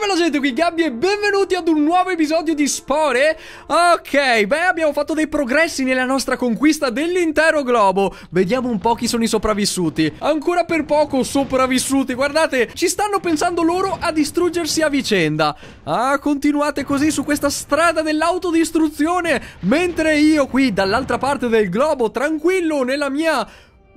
bella gente qui Gabby e benvenuti ad un nuovo episodio di Spore Ok, beh abbiamo fatto dei progressi nella nostra conquista dell'intero globo Vediamo un po' chi sono i sopravvissuti Ancora per poco sopravvissuti, guardate Ci stanno pensando loro a distruggersi a vicenda Ah, continuate così su questa strada dell'autodistruzione Mentre io qui dall'altra parte del globo, tranquillo, nella mia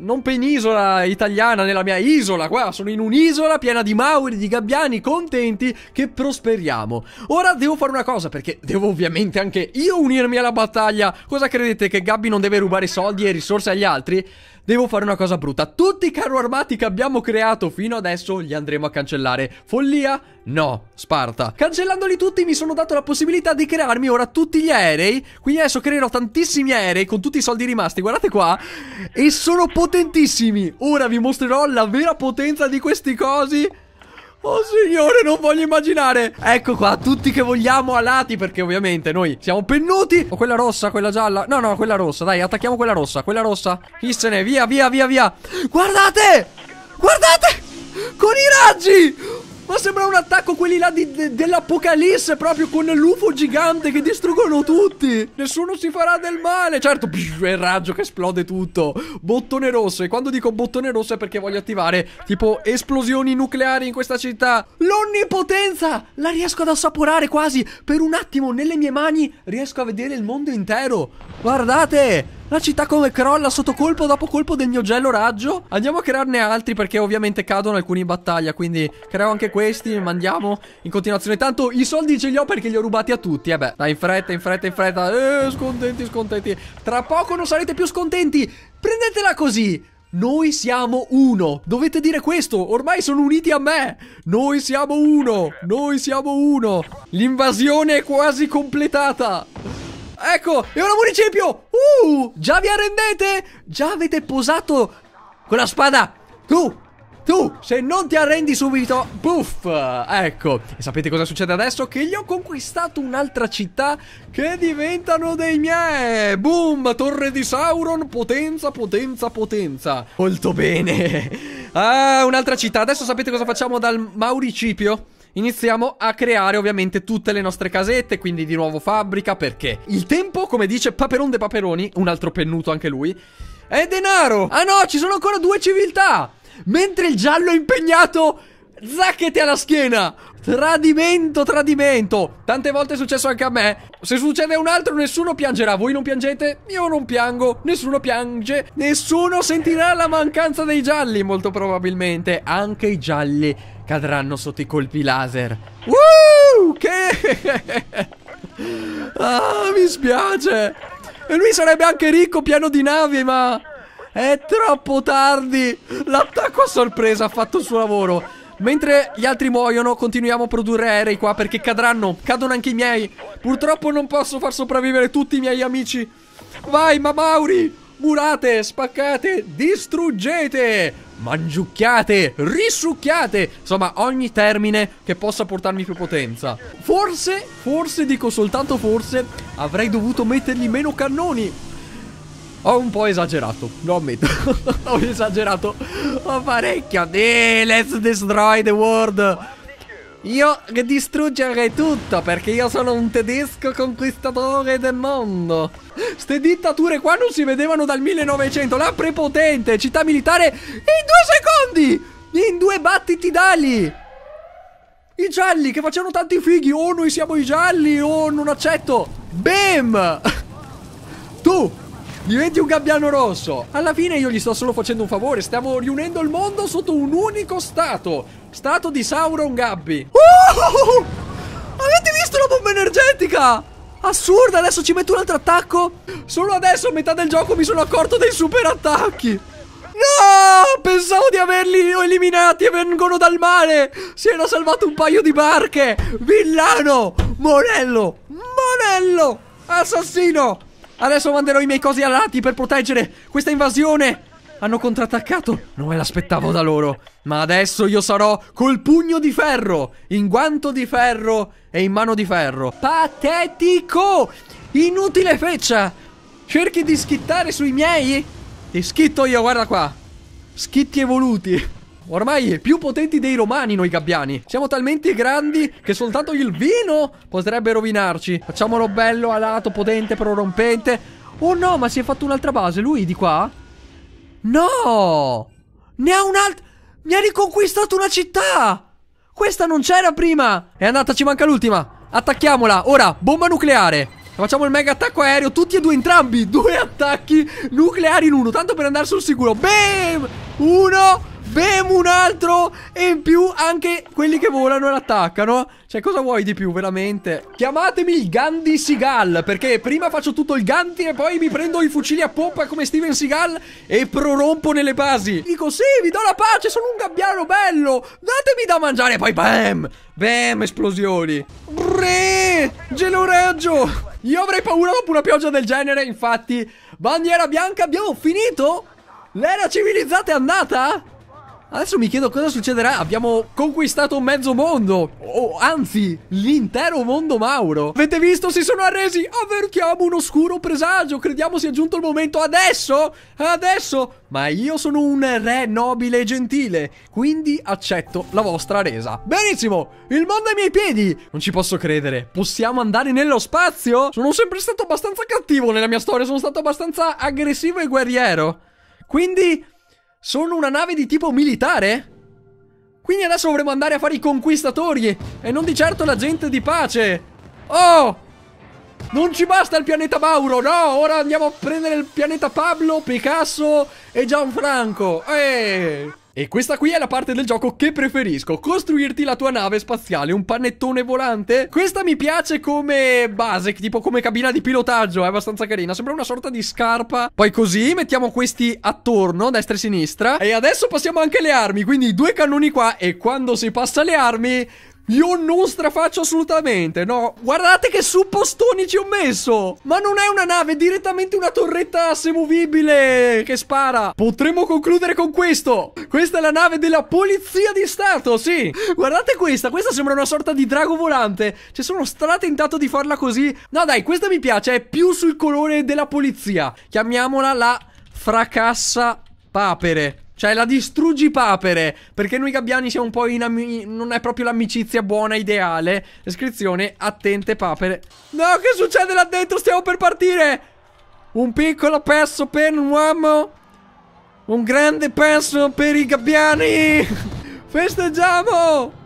non penisola italiana, nella mia isola qua, sono in un'isola piena di mauri, di gabbiani, contenti che prosperiamo. Ora devo fare una cosa, perché devo ovviamente anche io unirmi alla battaglia. Cosa credete, che Gabby non deve rubare soldi e risorse agli altri? devo fare una cosa brutta. Tutti i carro armati che abbiamo creato fino adesso li andremo a cancellare. Follia? No, Sparta. Cancellandoli tutti mi sono dato la possibilità di crearmi ora tutti gli aerei. Quindi adesso creerò tantissimi aerei con tutti i soldi rimasti. Guardate qua. E sono potentissimi. Ora vi mostrerò la vera potenza di questi cosi. Oh signore, non voglio immaginare Ecco qua, tutti che vogliamo alati Perché ovviamente noi siamo pennuti O oh, quella rossa, quella gialla No, no, quella rossa, dai, attacchiamo quella rossa Quella rossa Chissene, via, via, via, via Guardate Guardate Con i raggi ma sembra un attacco quelli là de dell'apocalisse proprio con l'UFO gigante che distruggono tutti. Nessuno si farà del male. Certo, è il raggio che esplode tutto. Bottone rosso. E quando dico bottone rosso è perché voglio attivare tipo esplosioni nucleari in questa città. L'onnipotenza! La riesco ad assaporare quasi. Per un attimo nelle mie mani riesco a vedere il mondo intero. Guardate! La città come crolla sotto colpo dopo colpo del mio gelo raggio. Andiamo a crearne altri perché ovviamente cadono alcuni in battaglia. Quindi creo anche questi. Mandiamo in continuazione. Tanto i soldi ce li ho perché li ho rubati a tutti. E eh beh, dai, in fretta, in fretta, in fretta. Eh, scontenti, scontenti. Tra poco non sarete più scontenti. Prendetela così. Noi siamo uno. Dovete dire questo. Ormai sono uniti a me. Noi siamo uno. Noi siamo uno. L'invasione è quasi completata. Ecco, è un municipio! Uh, già vi arrendete? Già avete posato quella spada? Tu, tu, se non ti arrendi subito, puff, ecco. E sapete cosa succede adesso? Che gli ho conquistato un'altra città che diventano dei miei. Boom, torre di Sauron, potenza, potenza, potenza. Molto bene. Ah, un'altra città. Adesso sapete cosa facciamo dal Mauricipio? iniziamo a creare ovviamente tutte le nostre casette, quindi di nuovo fabbrica, perché il tempo, come dice Paperon de Paperoni, un altro pennuto anche lui, è denaro! Ah no, ci sono ancora due civiltà! Mentre il giallo è impegnato Zacchete alla schiena! Tradimento, tradimento! Tante volte è successo anche a me. Se succede a un altro, nessuno piangerà. Voi non piangete? Io non piango. Nessuno piange. Nessuno sentirà la mancanza dei gialli, molto probabilmente. Anche i gialli cadranno sotto i colpi laser. Uh, che... ah, mi spiace. E lui sarebbe anche ricco, pieno di navi, ma... È troppo tardi! L'attacco a sorpresa ha fatto il suo lavoro. Mentre gli altri muoiono, continuiamo a produrre aerei qua perché cadranno. Cadono anche i miei. Purtroppo non posso far sopravvivere tutti i miei amici. Vai, Mamauri! Murate, spaccate, distruggete, mangiucchiate, risucchiate. Insomma, ogni termine che possa portarmi più potenza. Forse, forse, dico soltanto forse, avrei dovuto mettergli meno cannoni. Ho un po' esagerato, lo ammetto. Ho esagerato. Ho parecchio. Eh, let's destroy the world. Io distruggerei tutto perché io sono un tedesco conquistatore del mondo. Ste dittature qua non si vedevano dal 1900. La prepotente città militare in due secondi. In due battiti d'ali. I gialli che facevano tanti fighi. oh, noi siamo i gialli oh, non accetto. Bam. Tu Diventi un gabbiano rosso. Alla fine io gli sto solo facendo un favore. Stiamo riunendo il mondo sotto un unico stato. Stato di Sauron Gabby. Oh! Avete visto la bomba energetica? Assurda, adesso ci metto un altro attacco. Solo adesso a metà del gioco mi sono accorto dei super attacchi. No! Pensavo di averli eliminati e vengono dal mare! Si era salvato un paio di barche! Villano! Monello! Monello! Assassino! Adesso manderò i miei cosi alati per proteggere questa invasione. Hanno contrattaccato? Non me l'aspettavo da loro. Ma adesso io sarò col pugno di ferro, in guanto di ferro e in mano di ferro. Patetico! Inutile feccia! Cerchi di schittare sui miei? Ti schitto io, guarda qua. Schitti evoluti. Ormai più potenti dei romani noi gabbiani. Siamo talmente grandi che soltanto il vino potrebbe rovinarci. Facciamolo bello, alato, potente, prorompente. Oh no, ma si è fatto un'altra base. Lui di qua? No! Ne ha un'altra... Mi ha riconquistato una città! Questa non c'era prima! È andata, ci manca l'ultima. Attacchiamola. Ora, bomba nucleare. Facciamo il mega attacco aereo, tutti e due entrambi. Due attacchi nucleari in uno, tanto per andare sul sicuro. Bam! Uno, Bem un altro E in più anche quelli che volano e attaccano Cioè cosa vuoi di più veramente Chiamatemi il Gandhi Seagal Perché prima faccio tutto il Gandhi E poi mi prendo i fucili a poppa come Steven Seagal E prorompo nelle basi Dico sì vi do la pace sono un gabbiano bello Datemi da mangiare e poi bam Bam esplosioni Re Geloreggio Io avrei paura dopo una pioggia del genere Infatti bandiera bianca abbiamo finito L'era civilizzata è andata? Adesso mi chiedo cosa succederà. Abbiamo conquistato mezzo mondo. O anzi, l'intero mondo Mauro. Avete visto? Si sono arresi. Avvertiamo un oscuro presagio. Crediamo sia giunto il momento. Adesso? Adesso? Ma io sono un re nobile e gentile. Quindi accetto la vostra resa. Benissimo. Il mondo è ai miei piedi. Non ci posso credere. Possiamo andare nello spazio? Sono sempre stato abbastanza cattivo nella mia storia. Sono stato abbastanza aggressivo e guerriero. Quindi... Sono una nave di tipo militare? Quindi adesso dovremmo andare a fare i conquistatori E non di certo la gente di pace Oh Non ci basta il pianeta Mauro No ora andiamo a prendere il pianeta Pablo Picasso e Gianfranco Eeeh e questa qui è la parte del gioco che preferisco. Costruirti la tua nave spaziale, un panettone volante. Questa mi piace come base, tipo come cabina di pilotaggio, è abbastanza carina. Sembra una sorta di scarpa. Poi così mettiamo questi attorno, destra e sinistra. E adesso passiamo anche alle armi, quindi due cannoni qua e quando si passa le armi io non strafaccio assolutamente, no. Guardate che suppostoni ci ho messo. Ma non è una nave, è direttamente una torretta semovibile che spara. Potremmo concludere con questo. Questa è la nave della polizia di Stato, sì. Guardate questa, questa sembra una sorta di drago volante. Cioè, sono stratentato di farla così. No, dai, questa mi piace, è più sul colore della polizia. Chiamiamola la fracassa papere. Cioè, la distruggi papere. Perché noi gabbiani siamo un po' in ami- Non è proprio l'amicizia buona, ideale. Descrizione: attente papere. No, che succede là dentro? Stiamo per partire. Un piccolo pezzo per un uomo. Un grande pezzo per i gabbiani. Festeggiamo!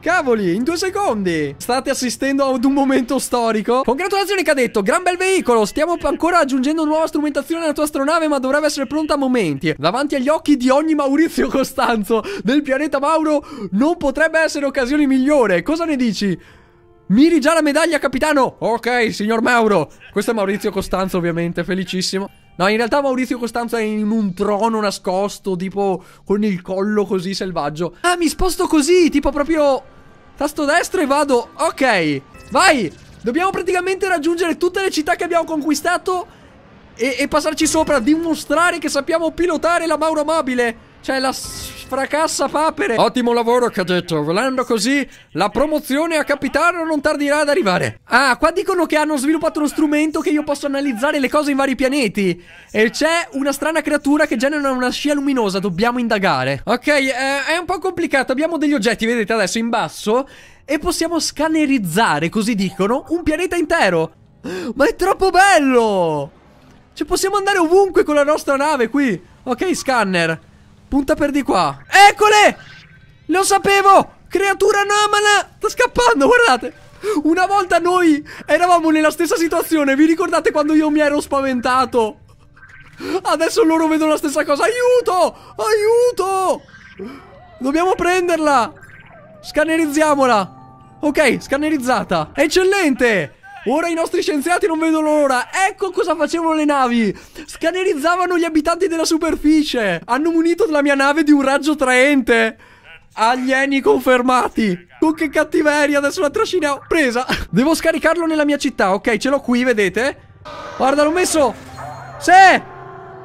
Cavoli, in due secondi State assistendo ad un momento storico Congratulazioni cadetto, gran bel veicolo Stiamo ancora aggiungendo nuova strumentazione alla tua astronave Ma dovrebbe essere pronta a momenti Davanti agli occhi di ogni Maurizio Costanzo Del pianeta Mauro Non potrebbe essere occasione migliore Cosa ne dici? Miri già la medaglia capitano Ok signor Mauro Questo è Maurizio Costanzo ovviamente, felicissimo No, in realtà Maurizio Costanzo è in un trono nascosto, tipo con il collo così selvaggio. Ah, mi sposto così, tipo proprio tasto destro e vado. Ok, vai! Dobbiamo praticamente raggiungere tutte le città che abbiamo conquistato e, e passarci sopra, dimostrare che sappiamo pilotare la Mauro Mobile. Cioè la fracassa papere. Ottimo lavoro, cadetto. Volando così, la promozione a capitano non tardirà ad arrivare. Ah, qua dicono che hanno sviluppato uno strumento che io posso analizzare le cose in vari pianeti. E c'è una strana creatura che genera una scia luminosa. Dobbiamo indagare. Ok, eh, è un po' complicato. Abbiamo degli oggetti, vedete adesso in basso. E possiamo scannerizzare, così dicono, un pianeta intero. Ma è troppo bello! Cioè, possiamo andare ovunque con la nostra nave qui. Ok, scanner. Punta per di qua. Eccole! Lo sapevo! Creatura anomala! Sta scappando, guardate! Una volta noi eravamo nella stessa situazione. Vi ricordate quando io mi ero spaventato? Adesso loro vedono la stessa cosa. Aiuto! Aiuto! Dobbiamo prenderla! Scannerizziamola! Ok, scannerizzata. Eccellente! Ora i nostri scienziati non vedono l'ora. Ecco cosa facevano le navi. Scannerizzavano gli abitanti della superficie. Hanno munito la mia nave di un raggio traente. Alieni confermati. Con che cattiveria, adesso la trascina presa. Devo scaricarlo nella mia città. Ok, ce l'ho qui, vedete? Guarda, l'ho messo. Sì!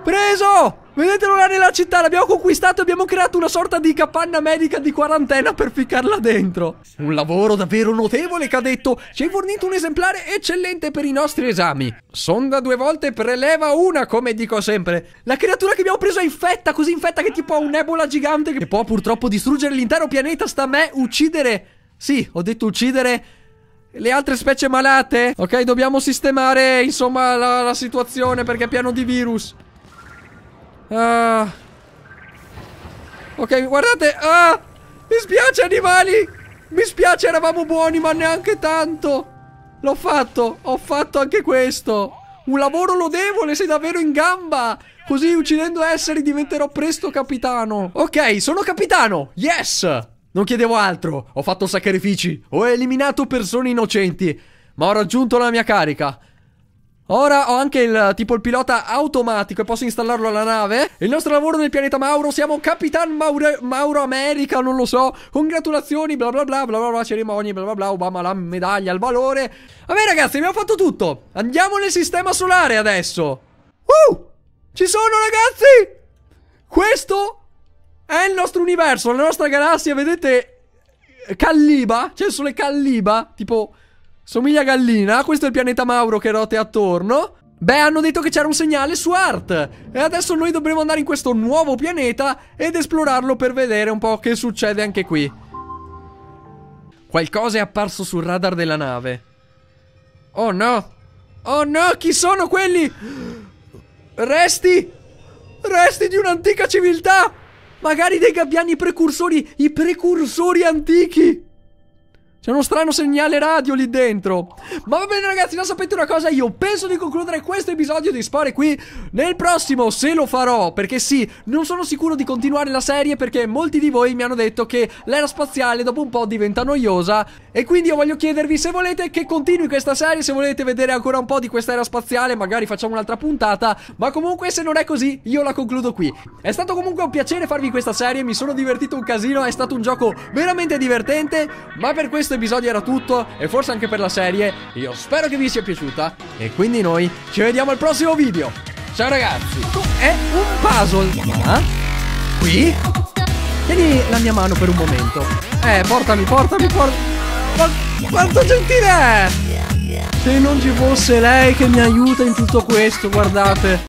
Preso! Vedetelo là nella città, l'abbiamo conquistato e abbiamo creato una sorta di capanna medica di quarantena per ficcarla dentro. Un lavoro davvero notevole, cadetto. Ci hai fornito un esemplare eccellente per i nostri esami. Sonda due volte, preleva una, come dico sempre. La creatura che abbiamo preso è infetta, così infetta che tipo ha un'ebola gigante che può purtroppo distruggere l'intero pianeta. Sta a me uccidere... Sì, ho detto uccidere le altre specie malate. Ok, dobbiamo sistemare, insomma, la, la situazione perché è pieno di virus. Ah. Ok, guardate. Ah, mi spiace, animali. Mi spiace, eravamo buoni, ma neanche tanto. L'ho fatto. Ho fatto anche questo. Un lavoro lodevole, sei davvero in gamba. Così uccidendo esseri diventerò presto capitano. Ok, sono capitano. Yes. Non chiedevo altro. Ho fatto sacrifici. Ho eliminato persone innocenti. Ma ho raggiunto la mia carica. Ora ho anche il tipo il pilota automatico e posso installarlo alla nave. Il nostro lavoro nel pianeta Mauro, siamo Capitan Maure, Mauro America, non lo so. Congratulazioni, bla bla bla, bla bla cerimonie, bla bla bla, Obama la medaglia, il valore. Vabbè ragazzi, abbiamo fatto tutto. Andiamo nel sistema solare adesso. Uh! Ci sono ragazzi! Questo è il nostro universo, la nostra galassia, vedete? Calliba? C'è cioè, sole Calliba? Tipo... Somiglia a gallina. Questo è il pianeta Mauro che rote attorno. Beh, hanno detto che c'era un segnale su Art. E adesso noi dovremo andare in questo nuovo pianeta ed esplorarlo per vedere un po' che succede anche qui. Qualcosa è apparso sul radar della nave. Oh no! Oh no, chi sono quelli? Resti! Resti di un'antica civiltà! Magari dei gabbiani precursori, i precursori antichi! C'è uno strano segnale radio lì dentro. Ma va bene ragazzi, non sapete una cosa? Io penso di concludere questo episodio di Spore qui. Nel prossimo, se lo farò, perché sì, non sono sicuro di continuare la serie perché molti di voi mi hanno detto che l'era spaziale dopo un po' diventa noiosa. E quindi io voglio chiedervi se volete che continui questa serie, se volete vedere ancora un po' di questa era spaziale, magari facciamo un'altra puntata. Ma comunque se non è così, io la concludo qui. È stato comunque un piacere farvi questa serie, mi sono divertito un casino, è stato un gioco veramente divertente, ma per questo episodio era tutto e forse anche per la serie. Io spero che vi sia piaciuta e quindi noi ci vediamo al prossimo video. Ciao ragazzi! È un puzzle! Ma? Qui? Tieni la mia mano per un momento. Eh, portami, portami, portami. Ma quanto gentile è! Se non ci fosse lei che mi aiuta in tutto questo, guardate.